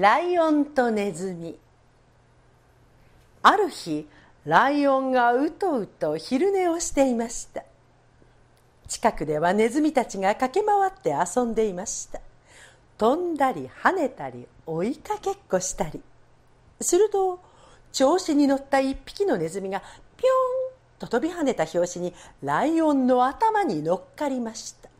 ライオンとネズミある日ライオンがうとうと昼寝をしていました近くではネズミたちが駆け回って遊んでいました飛んだり跳ねたり追いかけっこしたりすると調子に乗った一匹のネズミがピョンと飛び跳ねた拍子にライオンの頭に乗っかりました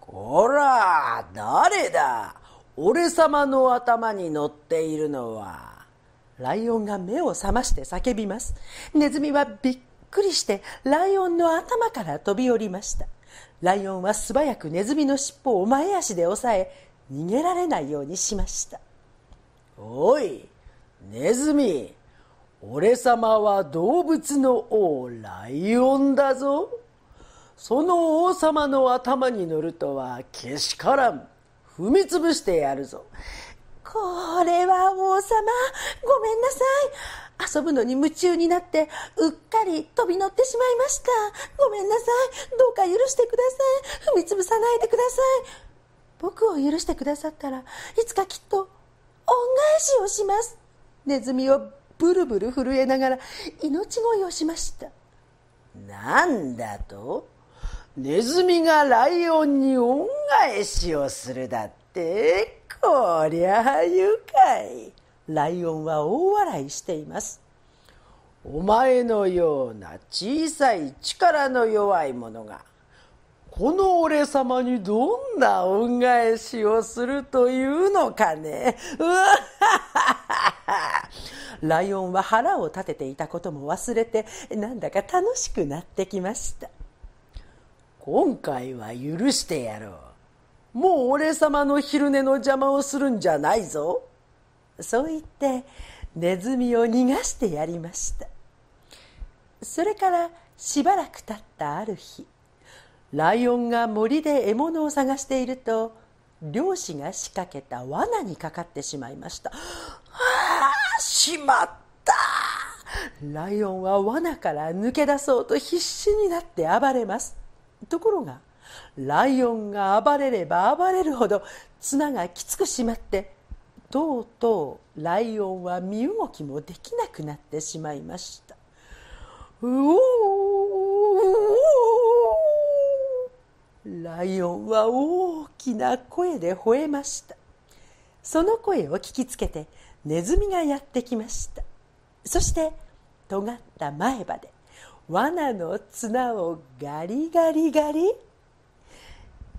こら誰だ俺様の頭に乗っているのはライオンが目を覚まして叫びますネズミはびっくりしてライオンの頭から飛び降りましたライオンは素早くネズミの尻尾を前足で押さえ逃げられないようにしましたおいネズミ俺様は動物の王ライオンだぞその王様の頭に乗るとはけしからん踏み潰してやるぞこれは王様ごめんなさい遊ぶのに夢中になってうっかり飛び乗ってしまいましたごめんなさいどうか許してください踏み潰さないでください僕を許してくださったらいつかきっと恩返しをしますネズミをブルブル震えながら命乞いをしましたなんだとネズミがライオンに恩返しをするだってこりゃあ愉快ライオンは大笑いしていますお前のような小さい力の弱い者がこの俺様にどんな恩返しをするというのかねうわライオンは腹を立てていたことも忘れてなんだか楽しくなってきました今回は許してやろうもう俺様の昼寝の邪魔をするんじゃないぞそう言ってネズミを逃がしてやりましたそれからしばらく経ったある日ライオンが森で獲物を探していると漁師が仕掛けた罠にかかってしまいましたああしまったライオンは罠から抜け出そうと必死になって暴れますところがライオンが暴れれば暴れるほど綱がきつくしまってとうとうライオンは身動きもできなくなってしまいましたうおライオンは大きな声で吠えましたその声を聞きつけてネズミがやってきましたそして尖った前歯で罠の綱をガリガリガリ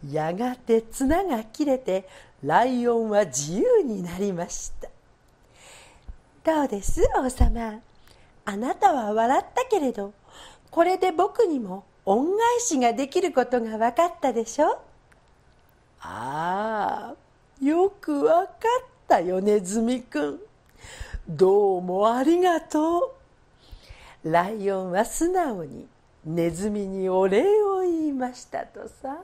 やがて綱が切れてライオンは自由になりましたどうです王様あなたは笑ったけれどこれで僕にも恩返しができることが分かったでしょああよく分かったよねずみくんどうもありがとう。ライオンは素直にネズミにお礼を言いましたとさ。